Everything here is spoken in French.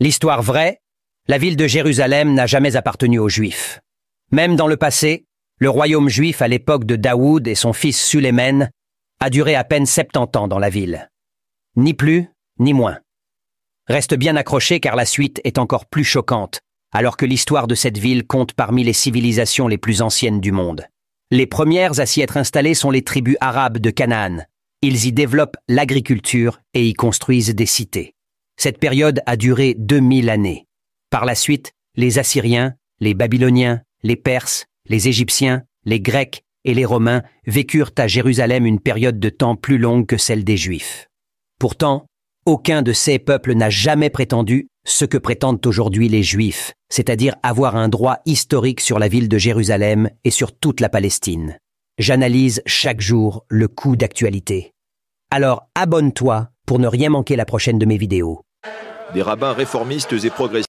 L'histoire vraie, la ville de Jérusalem n'a jamais appartenu aux Juifs. Même dans le passé, le royaume juif à l'époque de Daoud et son fils Suleiman a duré à peine 70 ans dans la ville. Ni plus, ni moins. Reste bien accroché car la suite est encore plus choquante, alors que l'histoire de cette ville compte parmi les civilisations les plus anciennes du monde. Les premières à s'y être installées sont les tribus arabes de Canaan. Ils y développent l'agriculture et y construisent des cités. Cette période a duré 2000 années. Par la suite, les Assyriens, les Babyloniens, les Perses, les Égyptiens, les Grecs et les Romains vécurent à Jérusalem une période de temps plus longue que celle des Juifs. Pourtant, aucun de ces peuples n'a jamais prétendu ce que prétendent aujourd'hui les Juifs, c'est-à-dire avoir un droit historique sur la ville de Jérusalem et sur toute la Palestine. J'analyse chaque jour le coup d'actualité. Alors abonne-toi pour ne rien manquer la prochaine de mes vidéos des rabbins réformistes et progressistes.